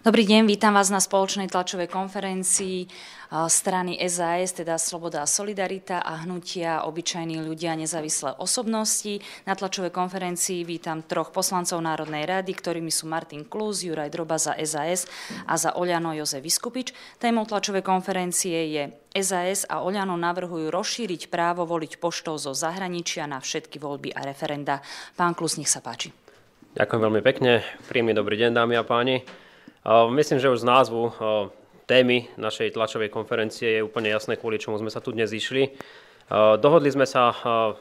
Dobrý deň, vítam vás na spoločnej tlačovej konferencii eh, strany SAS, teda Sloboda a Solidarita a hnutia obyčajní ľudia nezávislé osobnosti. Na tlačovej konferencii vítam troch poslancov Národnej rady, ktorými sú Martin Klus, Juraj Droba za SAS a za Oľano Jozef Vyskupič. Témou tlačovej konferencie je SAS a Oľano navrhujú rozšíriť právo voliť poštou zo zahraničia na všetky voľby a referenda. Pán Klus, nech sa páči. Ďakujem veľmi pekne. Príjemný dobrý deň, dámy a páni. Myslím, že už z názvu témy našej tlačovej konferencie je úplne jasné, kvôli čomu sme sa tu dnes išli. Dohodli sme sa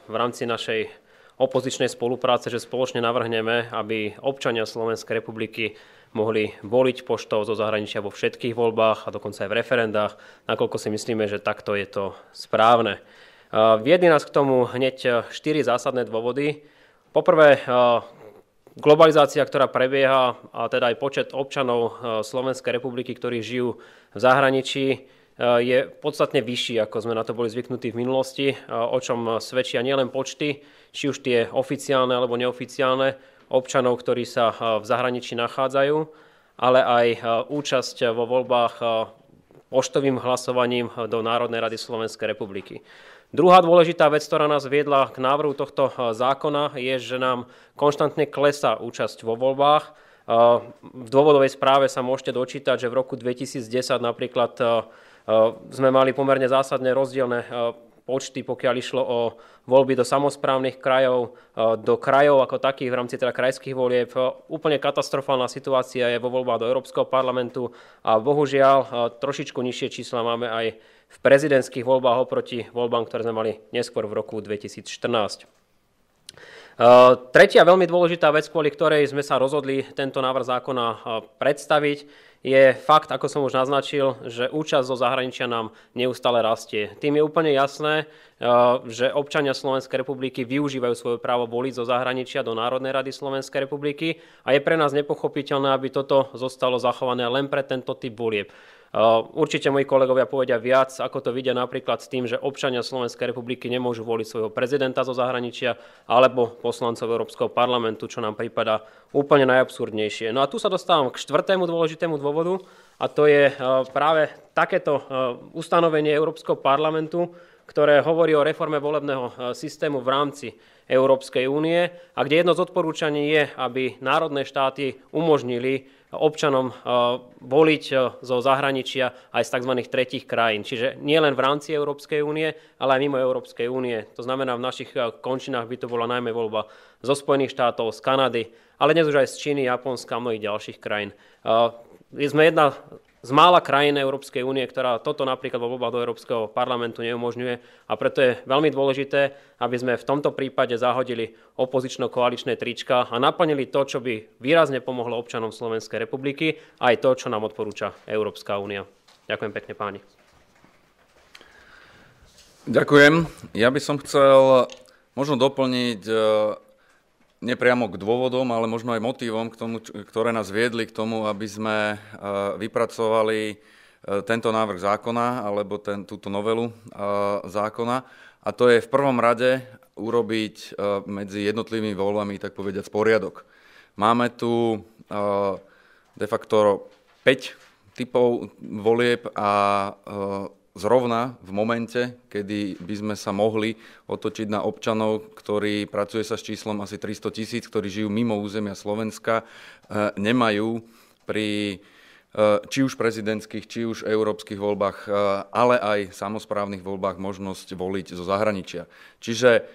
v rámci našej opozičnej spolupráce, že spoločne navrhneme, aby občania Slovenskej republiky mohli voliť poštou zo zahraničia vo všetkých voľbách a dokonca aj v referendách, nakoľko si myslíme, že takto je to správne. Viedli nás k tomu hneď štyri zásadné dôvody. Poprvé, Globalizácia, ktorá prebieha a teda aj počet občanov e, Slovenskej republiky, ktorí žijú v zahraničí, e, je podstatne vyšší, ako sme na to boli zvyknutí v minulosti, e, o čom svedčia nielen počty, či už tie oficiálne alebo neoficiálne občanov, ktorí sa v zahraničí nachádzajú, ale aj účasť vo voľbách poštovým hlasovaním do Národnej rady Slovenskej republiky. Druhá dôležitá vec, ktorá nás viedla k návrhu tohto e, zákona, je, že nám konštantne klesá účasť vo voľbách. E, v dôvodovej správe sa môžete dočítať, že v roku 2010 napríklad e, sme mali pomerne zásadne rozdielne počty, pokiaľ išlo o voľby do samozprávnych krajov, do krajov ako takých v rámci teda krajských volieb. Úplne katastrofálna situácia je vo voľbách do Európskeho parlamentu a bohužiaľ trošičku nižšie čísla máme aj v prezidentských voľbách oproti voľbám, ktoré sme mali neskôr v roku 2014. E, tretia veľmi dôležitá vec, kvôli ktorej sme sa rozhodli tento návrh zákona e, predstaviť, je fakt, ako som už naznačil, že účasť zo zahraničia nám neustále rastie. Tým je úplne jasné, e, že občania Slovenskej republiky využívajú svoje právo voliť zo zahraničia do Národnej rady Slovenskej republiky a je pre nás nepochopiteľné, aby toto zostalo zachované len pre tento typ volieb. Eh, určite moji kolegovia povedia viac, ako to vidia napríklad s tým, že občania Slovenskej republiky nemôžu voliť svojho prezidenta zo zahraničia alebo poslancov Európskeho parlamentu, čo nám prípada úplne najabsurdnejšie. No a tu sa dostávam k štvrtému dôležitému dôvodu a to je eh, práve takéto eh, ustanovenie Európskeho parlamentu, ktoré hovorí o reforme volebného systému v rámci Európskej únie a kde jedno z odporúčaní je, aby národné štáty umožnili občanom e, voliť e, zo zahraničia aj z tzv. tretich krajín. Čiže nie len v rámci Európskej únie, ale aj mimo Európskej únie. To znamená, v našich e, končinách by to bola najmä voľba zo Spojených štátov, z Kanady, ale dnes už aj z Číny, Japonska a mnohých ďalších krajín. Sme jedna z mála krajín Európskej únie, ktorá toto napríklad vo voľbách do Európskeho parlamentu neumožňuje. A preto je veľmi dôležité, aby sme v tomto prípade zahodili opozično-koaličné trička a naplnili to, čo by výrazne pomohlo občanom Slovenskej republiky, aj to, čo nám odporúča Európska únia. Ďakujem pekne páni. Ďakujem. Ja by som chcel možno doplniť e, nepriamo k dôvodom, ale možno aj motivom, k tomu, ktoré nás viedli k tomu, aby sme e, vypracovali e, tento návrh zákona alebo ten, túto novelu e, zákona. A to je v prvom rade urobiť medzi jednotlivými voľbami, tak povediať, poriadok. Máme tu de facto 5 typov volieb a zrovna v momente, kedy by sme sa mohli otočiť na občanov, ktorí pracuje sa s číslom asi 300 tisíc, ktorí žijú mimo územia Slovenska, e, nemajú pri e, či už prezidentských, či už európskych voľbách, e, ale aj samozprávnych voľbách možnosť voliť zo zahraničia. Čiže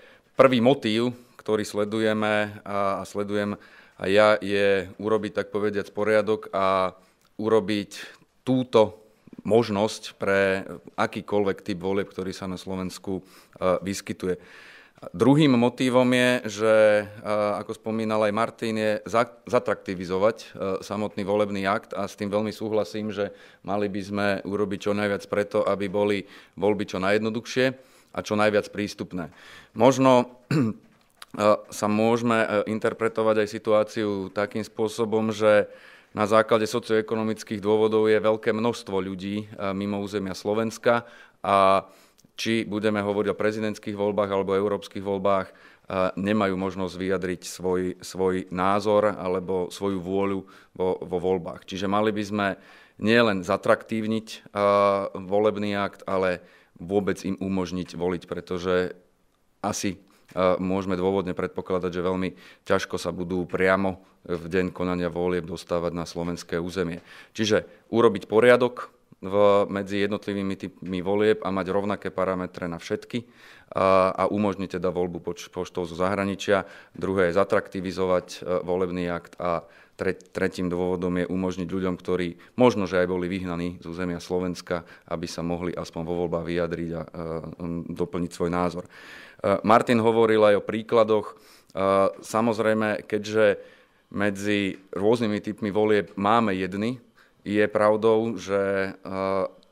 prvý motív, ktorý sledujeme a sledujem aj ja, je urobiť, tak povediať, poriadok a urobiť túto možnosť pre akýkoľvek typ volieb, ktorý sa na Slovensku e, vyskytuje. Druhým motívom je, že e, ako spomínal aj Martin, je zatraktivizovať e, samotný volebný akt a s tým veľmi súhlasím, že mali by sme urobiť čo najviac preto, aby boli voľby čo najjednoduchšie a čo najviac prístupné. Možno sa môžeme interpretovať aj situáciu takým spôsobom, že na základe socioekonomických dôvodov je veľké množstvo ľudí e, mimo územia Slovenska a či budeme hovoriť o prezidentských voľbách alebo európskych voľbách, e, nemajú možnosť vyjadriť svoj, svoj názor alebo svoju vôľu vo, vo voľbách. Čiže mali by sme nielen zatraktívniť e, volebný akt, ale vôbec im umožniť voliť, pretože asi môžeme dôvodne predpokladať, že veľmi ťažko sa budú priamo v deň konania volieb dostávať na slovenské územie. Čiže urobiť poriadok, v, medzi jednotlivými typmi volieb a mať rovnaké parametre na všetky a, a umožniť teda voľbu poč, poštou zo zahraničia. Druhé je zatraktivizovať e, volebný akt a tre, tretím dôvodom je umožniť ľuďom, ktorí možno, že aj boli vyhnaní z územia Slovenska, aby sa mohli aspoň vo voľbách vyjadriť a, a e, doplniť svoj názor. E, Martin hovoril aj o príkladoch. Samozrejme, keďže medzi rôznymi typmi volieb máme jedny, je pravdou, že e,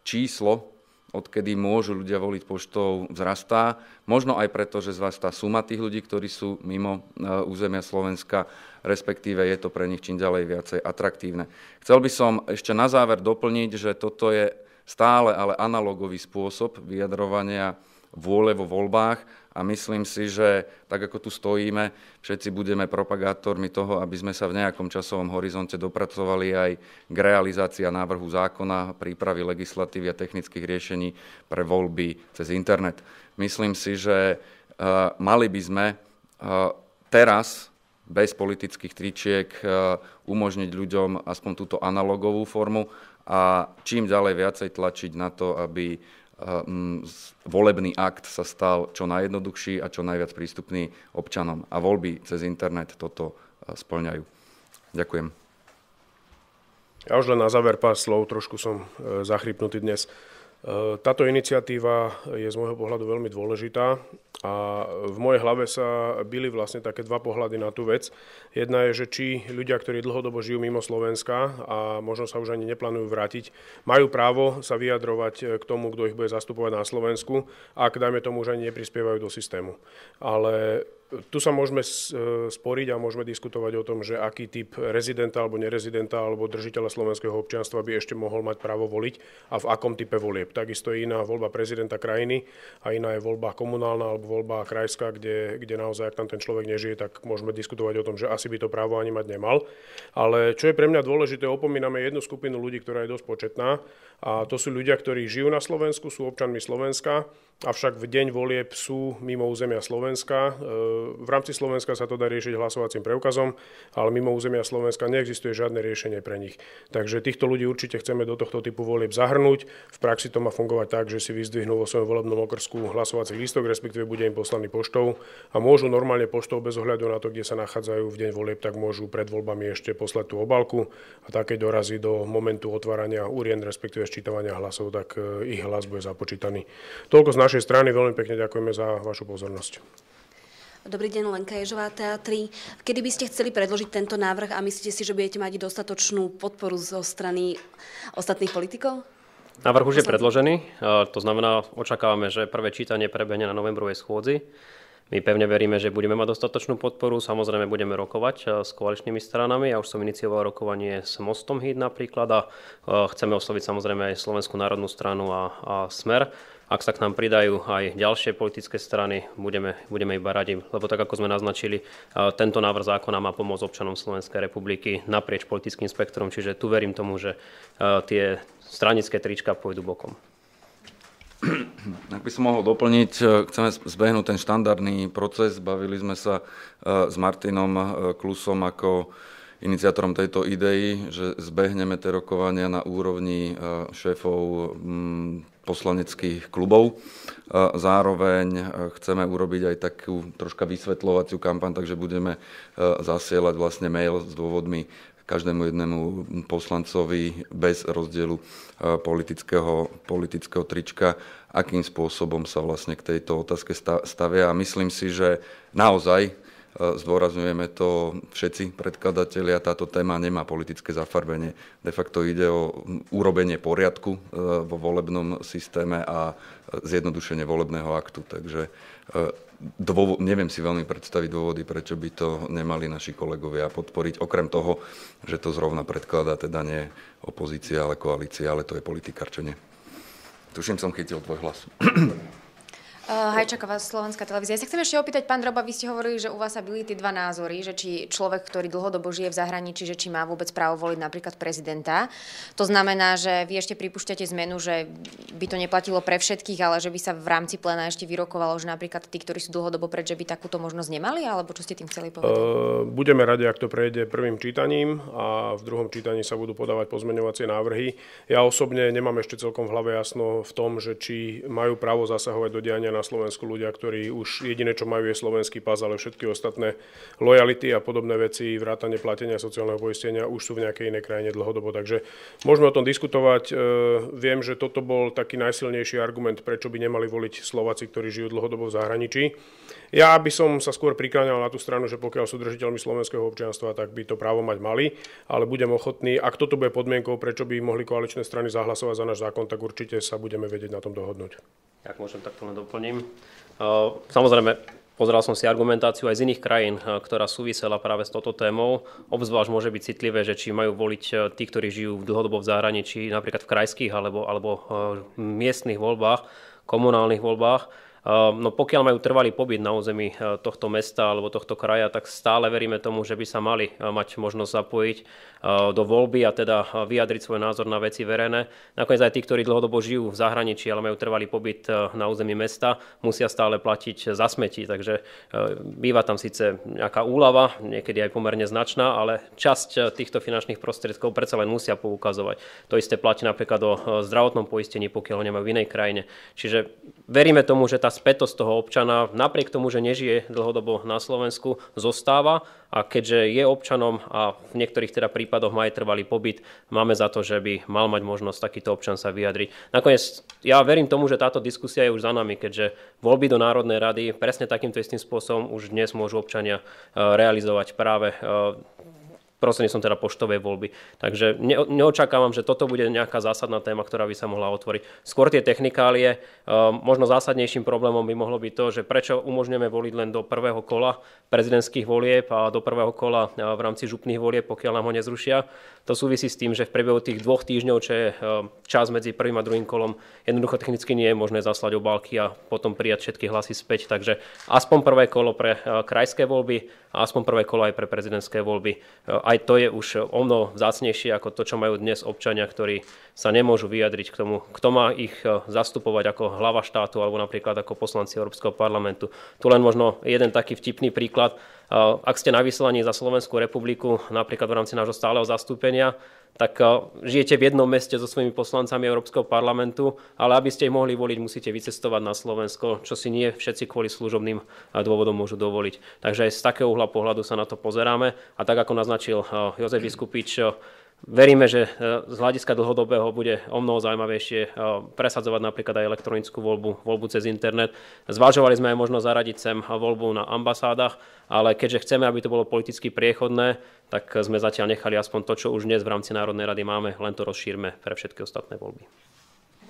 číslo, odkedy môžu ľudia voliť poštou, vzrastá. Možno aj preto, že zrastá suma tých ľudí, ktorí sú mimo e, územia Slovenska, respektíve je to pre nich čím ďalej viacej atraktívne. Chcel by som ešte na záver doplniť, že toto je stále ale analogový spôsob vyjadrovania vôle vo voľbách a myslím si, že tak ako tu stojíme, všetci budeme propagátormi toho, aby sme sa v nejakom časovom horizonte dopracovali aj k realizácii návrhu zákona, prípravy legislatívy a technických riešení pre voľby cez internet. Myslím si, že e, mali by sme e, teraz bez politických tričiek e, umožniť ľuďom aspoň túto analogovú formu a čím ďalej viacej tlačiť na to, aby Ehm, volebný akt sa stal čo najjednoduchší a čo najviac prístupný občanom. A voľby cez internet toto e, splňajú. Ďakujem. Ja už len na záver pár slov, trošku som e, zachrypnutý dnes. Táto iniciatíva je z môjho pohľadu veľmi dôležitá a v mojej hlave sa byli vlastne také dva pohľady na tú vec. Jedna je, že či ľudia, ktorí dlhodobo žijú mimo Slovenska a možno sa už ani neplánujú vrátiť, majú právo sa vyjadrovať k tomu, kto ich bude zastupovať na Slovensku, ak, dajme tomu, už ani neprispievajú do systému. Ale tu sa môžeme e, sporiť a môžeme diskutovať o tom, že aký typ rezidenta alebo nerezidenta alebo držiteľa slovenského občianstva by ešte mohol mať právo voliť a v akom type volieb. Takisto je iná voľba prezidenta krajiny a iná je voľba komunálna alebo voľba krajská, kde, kde naozaj, ak tam ten človek nežije, tak môžeme diskutovať o tom, že asi by to právo ani mať nemal. Ale čo je pre mňa dôležité, opomíname jednu skupinu ľudí, ktorá je dosť početná a to sú ľudia, ktorí žijú na Slovensku, sú občanmi Slovenska, avšak v deň volieb sú mimo územia Slovenska. E, v rámci Slovenska sa to dá riešiť hlasovacím preukazom, ale mimo územia Slovenska neexistuje žiadne riešenie pre nich. Takže týchto ľudí určite chceme do tohto typu volieb zahrnúť. V praxi to má fungovať tak, že si vyzdvihnú vo svojom volebnom okrsku hlasovací lístok, respektíve bude im poslaný poštou a môžu normálne poštou bez ohľadu na to, kde sa nachádzajú v deň volieb, tak môžu pred voľbami ešte poslať tú obalku a také dorazí do momentu otvárania urien, respektíve sčítavania hlasov, tak e, ich hlas bude započítaný. Toľko z našej strany, veľmi pekne ďakujeme za vašu pozornosť. Dobrý deň, Lenka Ježová, Teatri. Kedy by ste chceli predložiť tento návrh a myslíte si, že budete mať dostatočnú podporu zo strany ostatných politikov? Návrh už je predložený, e, to znamená, očakávame, že prvé čítanie prebehne na novembrovej schôdzi. My pevne veríme, že budeme mať dostatočnú podporu. Samozrejme budeme rokovať eh, s koaličnými stranami. Ja už som inicioval rokovanie s Mostom Híd napríklad a eh, chceme osloviť samozrejme aj Slovenskú národnú stranu a, a Smer. Ak sa k nám pridajú aj ďalšie politické strany, budeme, budeme iba radi, lebo tak ako sme naznačili, eh, tento návrh zákona má pomôcť občanom Slovenskej republiky naprieč politickým spektrom, čiže tu verím tomu, že tie stranické trička pôjdu bokom. Ak by som mohol doplniť, eh, chceme zbehnúť ten štandardný proces. Bavili sme sa eh, s Martinom eh, Klusom ako iniciátorom tejto idei, že zbehneme tie rokovania na úrovni šéfov mm, poslaneckých klubov. Zároveň chceme urobiť aj takú troška vysvetľovaciu kampaň, takže budeme zasielať vlastne mail s dôvodmi každému jednému poslancovi bez rozdielu e, politického, politického trička, akým spôsobom sa vlastne k tejto otázke stavia. A myslím si, že naozaj e, zdôrazňujeme to všetci predkladatelia, táto téma nemá politické zafarbenie. De facto ide o urobenie poriadku e, vo volebnom systéme a zjednodušenie volebného aktu. Takže dôvod, neviem si veľmi predstaviť dôvody, prečo by to nemali naši kolegovia podporiť, okrem toho, že to zrovna predkladá teda nie opozícia, ale koalícia, ale to je politikárčenie. Tuším, som chytil tvoj hlas. Eh, Hajčaková, Slovenská televízia. Ja sa chcem ešte opýtať, pán Droba, vy ste hovorili, že u vás sa byli tie dva názory, že či človek, ktorý dlhodobo žije v zahraničí, že či má vôbec právo voliť napríklad prezidenta. To znamená, že vy ešte pripúšťate zmenu, že by to neplatilo pre všetkých, ale že by sa v rámci plena ešte vyrokovalo, že napríklad tí, ktorí sú dlhodobo pred, že by takúto možnosť nemali, alebo čo ste tým chceli povedať? Uh, budeme radi, ak to prejde prvým čítaním a v druhom čítaní sa budú podávať pozmeňovacie návrhy. Ja osobne nemám ešte celkom v hlave jasno v tom, že či majú právo zasahovať do diania na Slovensku ľudia, ktorí už jediné, čo majú, je slovenský pás, ale všetky ostatné lojality a podobné veci, vrátanie platenia sociálneho poistenia už sú v nejakej inej krajine dlhodobo. Takže môžeme o tom diskutovať. E, viem, že toto bol taký najsilnejší argument, prečo by nemali voliť Slováci, ktorí žijú dlhodobo v zahraničí. Ja by som sa skôr prikláňal na tú stranu, že pokiaľ sú držiteľmi slovenského občianstva, tak by to právo mať mali, ale budem ochotný, ak toto bude podmienkou, prečo by mohli koaličné strany zahlasovať za náš zákon, tak určite sa budeme vedieť na tom dohodnúť. Ak môžem, tak to len doplním. Ehm, samozrejme, pozeral som si argumentáciu aj z iných krajín, ehm, ktorá súvisela práve s toto témou. Obzvlášť môže byť citlivé, že či majú voliť ehm, tí, ktorí žijú v dlhodobo v zahraničí, napríklad v krajských alebo, alebo miestnych voľbách, komunálnych voľbách Ehm, no pokiaľ majú trvalý pobyt na území e, tohto mesta alebo tohto kraja, tak stále veríme tomu, že by sa mali e, mať možnosť zapojiť e, do voľby a teda vyjadriť svoj názor na veci verejné. Nakoniec aj tí, ktorí dlhodobo žijú v zahraničí, ale majú trvalý pobyt na území mesta, musia stále platiť za smeti. Takže býva tam síce nejaká úlava, niekedy aj pomerne značná, ale časť týchto finančných prostriedkov predsa len musia poukazovať. To isté platí napríklad o zdravotnom poistení, pokiaľ ho nemajú v inej krajine. Čiže veríme tomu, že tá spätosť toho občana, napriek tomu, že nežije dlhodobo na Slovensku, zostáva a keďže je občanom a v niektorých teda prípadoch má aj trvalý pobyt, máme za to, že by mal mať možnosť takýto občan sa vyjadriť. Nakoniec ja verím tomu, že táto diskusia je už za nami, keďže voľby do Národnej rady presne takýmto istým spôsobom už dnes môžu občania e, realizovať práve e, som teda poštovej voľby. Takže ne, neočakávam, že toto bude nejaká zásadná téma, ktorá by sa mohla otvoriť. Skôr tie technikálie, e, možno zásadnejším problémom by mohlo byť to, že prečo umožňujeme voliť len do prvého kola prezidentských volieb a do prvého kola e, v rámci župných volieb, pokiaľ nám ho nezrušia. To súvisí s tým, že v priebehu tých dvoch týždňov, čo je e, čas medzi prvým a druhým kolom, jednoducho technicky nie je možné zaslať obálky a potom prijať všetky hlasy späť. Takže aspoň prvé kolo pre krajské voľby a aspoň prvé kolo aj pre prezidentské voľby aj to je už o mnoho zácnejšie ako to, čo majú dnes občania, ktorí sa nemôžu vyjadriť k tomu, kto má ich e, zastupovať ako hlava štátu alebo napríklad ako poslanci Európskeho parlamentu. Tu len možno jeden taký vtipný príklad. E, ak ste na vyslaní za Slovenskú republiku, napríklad v rámci nášho stáleho zastúpenia, tak eh, žijete v jednom meste so svojimi poslancami Európskeho parlamentu, ale aby ste ich mohli voliť, musíte vycestovať na Slovensko, čo si nie všetci kvôli služobným eh, dôvodom môžu dovoliť. Takže aj z takého uhla pohľadu sa na to pozeráme. A tak ako naznačil eh, Jozef Vyskupič, Veríme, že e, z hľadiska dlhodobého bude o mnoho zaujímavejšie e, presadzovať napríklad aj elektronickú voľbu, voľbu cez internet. Zvažovali sme aj možno zaradiť sem voľbu na ambasádach, ale keďže chceme, aby to bolo politicky priechodné, tak sme zatiaľ nechali aspoň to, čo už dnes v rámci Národnej rady máme, len to rozšírme pre všetky ostatné voľby.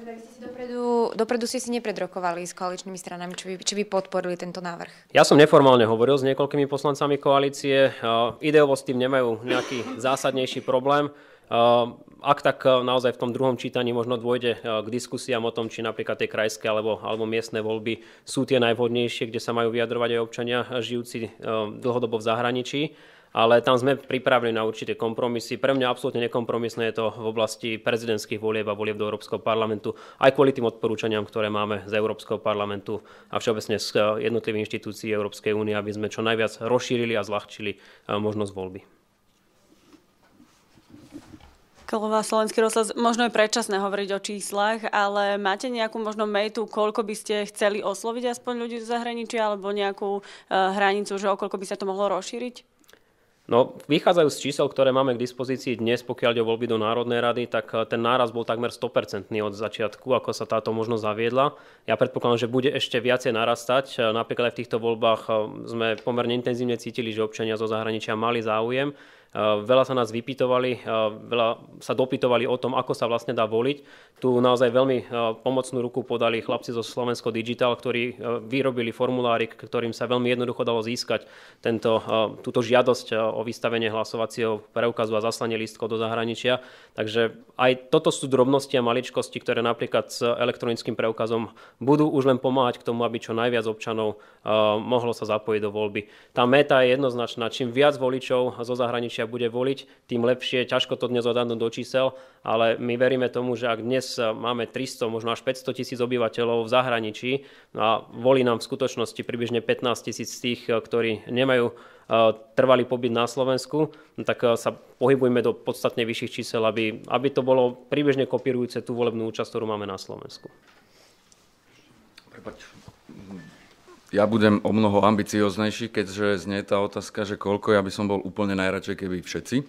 Teda dopredu, dopredu ste si nepredrokovali s koaličnými stranami, či by, či by podporili tento návrh? Ja som neformálne hovoril s niekoľkými poslancami koalície. Eh, ideovo s tým nemajú nejaký zásadnejší problém. Eh, ak tak eh, naozaj v tom druhom čítaní možno dôjde k diskusiám o tom, či napríklad tie krajské alebo, alebo miestne voľby sú tie najvhodnejšie, kde sa majú vyjadrovať aj občania žijúci dlhodobo v zahraničí ale tam sme pripravili na určité kompromisy. Pre mňa absolútne nekompromisné je to v oblasti prezidentských volieb a volieb do Európskeho parlamentu, aj kvôli tým odporúčaniam, ktoré máme z Európskeho parlamentu a všeobecne z eh, jednotlivých inštitúcií Európskej únie, aby sme čo najviac rozšírili a zľahčili eh, možnosť voľby. Kolová, Slovenský rozhlas, možno je predčasné hovoriť o číslach, ale máte nejakú možno metu, koľko by ste chceli osloviť aspoň ľudí z zahraničia, alebo nejakú eh, hranicu, že o koľko by sa to mohlo rozšíriť? No, vychádzajú z čísel, ktoré máme k dispozícii dnes, pokiaľ ide o voľby do Národnej rady, tak eh, ten náraz bol takmer 100% od začiatku, ako sa táto možnosť zaviedla. Ja predpokladám, že bude ešte viacej narastať. Eh, napríklad aj v týchto voľbách eh, sme pomerne intenzívne cítili, že občania zo zahraničia mali záujem. Eh, veľa sa nás vypytovali, eh, veľa sa dopytovali o tom, ako sa vlastne dá voliť. Tu naozaj veľmi eh, pomocnú ruku podali chlapci zo Slovensko Digital, ktorí vyrobili formulárik, ktorým sa veľmi jednoducho dalo získať tento, túto žiadosť o vystavenie hlasovacieho preukazu a zaslanie lístkov do zahraničia. Takže aj toto sú drobnosti a maličkosti, ktoré napríklad s elektronickým preukazom budú už len pomáhať k tomu, aby čo najviac občanov mohlo sa zapojiť do voľby. Tá meta je jednoznačná. Čím viac voličov zo zahraničia opozícia bude voliť, tým lepšie. Ťažko to dnes odhadnúť do čísel, ale my veríme tomu, že ak dnes e, máme 300, možno až 500 tisíc obyvateľov v zahraničí a volí nám v skutočnosti približne 15 tisíc tých, e, ktorí nemajú e, trvalý pobyt na Slovensku, no tak sa pohybujme do podstatne vyšších čísel, aby, aby to bolo približne kopirujúce tú volebnú účasť, ktorú máme na Slovensku. Prepač, ja budem o mnoho ambicioznejší, keďže znie tá otázka, že koľko, ja by som bol úplne najradšej, keby všetci.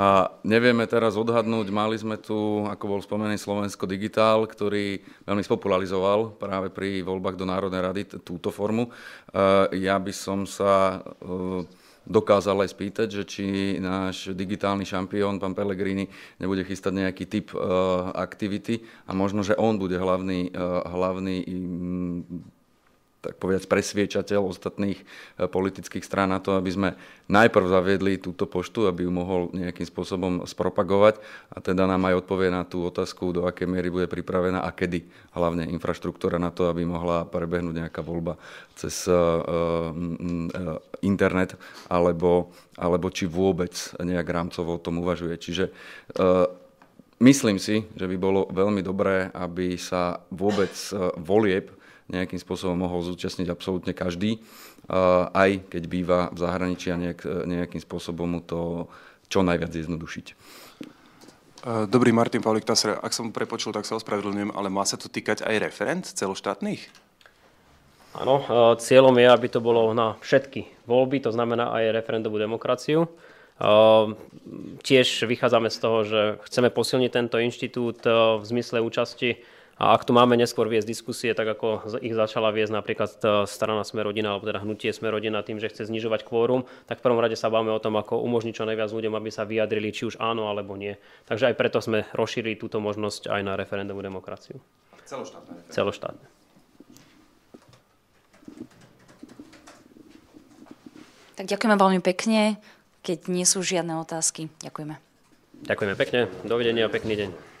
A nevieme teraz odhadnúť, mali sme tu, ako bol spomený Slovensko Digitál, ktorý veľmi spopularizoval práve pri voľbách do Národnej rady túto formu. E, ja by som sa e, dokázal aj spýtať, že či náš digitálny šampión, pán Pellegrini, nebude chystať nejaký typ e, aktivity a možno, že on bude hlavný, hlavný mm, tak povedať, presviečateľ ostatných e, politických strán na to, aby sme najprv zaviedli túto poštu, aby ju mohol nejakým spôsobom spropagovať a teda nám aj odpovie na tú otázku, do akej miery bude pripravená a kedy hlavne infraštruktúra na to, aby mohla prebehnúť nejaká voľba cez e, e, internet alebo, alebo či vôbec nejak rámcovo o tom uvažuje. Čiže Myslím si, že by bolo veľmi dobré, aby sa vôbec volieb nejakým spôsobom mohol zúčastniť absolútne každý, eh, aj keď býva v zahraničí a nejak, eh, nejakým spôsobom mu to čo najviac zjednodušiť. Eh, dobrý Martin Pavlik Tasser, ak som prepočul, tak sa ospravedlňujem, ale má sa to týkať aj referent celoštátnych? Áno, cieľom je, aby to bolo na všetky voľby, to znamená aj referendovú demokraciu. Tiež vychádzame z toho, že chceme posilniť tento inštitút v zmysle účasti a ak tu máme neskôr viesť diskusie, tak ako ich začala viesť napríklad e, strana smerodina alebo teda hnutie Smerodina tým, že chce znižovať kvórum, tak v prvom rade sa bavíme o tom, ako umožniť čo najviac ľuďom, aby sa vyjadrili, či už áno alebo nie. Takže aj preto sme rozšírili túto možnosť aj na referendum demokraciu. Celoštátne. Referendum. Celoštátne. Tak ďakujeme veľmi pekne. Keď nie sú žiadne otázky, ďakujeme. Ďakujeme pekne. Dovidenia, pekný deň.